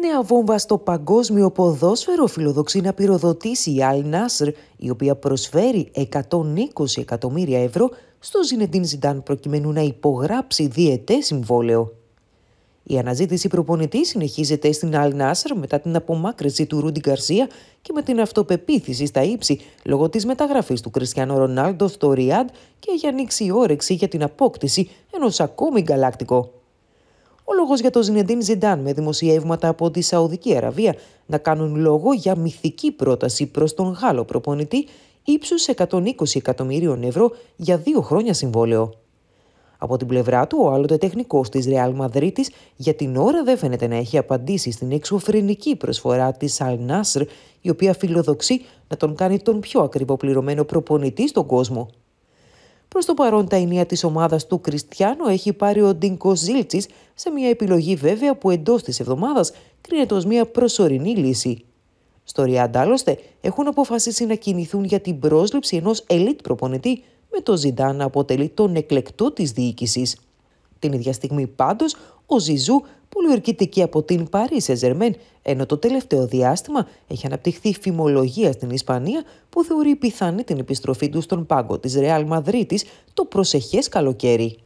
Νέα βόμβα στο παγκόσμιο ποδόσφαιρο φιλοδοξεί να πυροδοτήσει η Al Nasr, η οποία προσφέρει 120 εκατομμύρια ευρώ στο Ζινεντίν Ζιντάν προκειμένου να υπογράψει διετές συμβόλαιο. Η αναζήτηση προπονητή συνεχίζεται στην Al Nasr μετά την απομάκρυνση του Ρούντι Γκαρσία και με την αυτοπεποίθηση στα ύψη λόγω της μεταγραφής του Κριστιανού Ρονάλντο στο Ριάντ και έχει ανοίξει η όρεξη για την απόκτηση ενός ακόμη γκαλάκτικο. Ο λόγος για τον Ζινεντίν Ζιντάν με δημοσιεύματα από τη Σαουδική Αραβία να κάνουν λόγο για μυθική πρόταση προς τον Γάλλο προπονητή ύψους 120 εκατομμυρίων ευρώ για δύο χρόνια συμβόλαιο. Από την πλευρά του, ο άλλοτε τεχνικός της Ρεάλ Μαδρίτη για την ώρα δεν φαίνεται να έχει απαντήσει στην εξωφρενική προσφορά της Αλ Νάσρ, η οποία φιλοδοξεί να τον κάνει τον πιο ακριβό πληρωμένο προπονητή στον κόσμο. Προς το παρόν, τα ενία της ομάδας του Κριστιανού έχει πάρει ο Ντίνκο Ζήλτσης σε μια επιλογή βέβαια που εντός της εβδομάδας κρίνεται ως μια προσωρινή λύση. Στο Ριάντα, άλλωστε, έχουν αποφασίσει να κινηθούν για την πρόσληψη ενός ελίτ προπονητή με το Ζιντάν να αποτελεί τον εκλεκτό της διοίκησης. Την ίδια στιγμή, πάντως, ο Ζιζού και από την Παρίσι Ζερμέν, ενώ το τελευταίο διάστημα έχει αναπτυχθεί φημολογία στην Ισπανία που θεωρεί πιθανή την επιστροφή του στον πάγκο της Ρεάλ Μαδρίτης το προσεχές καλοκαίρι.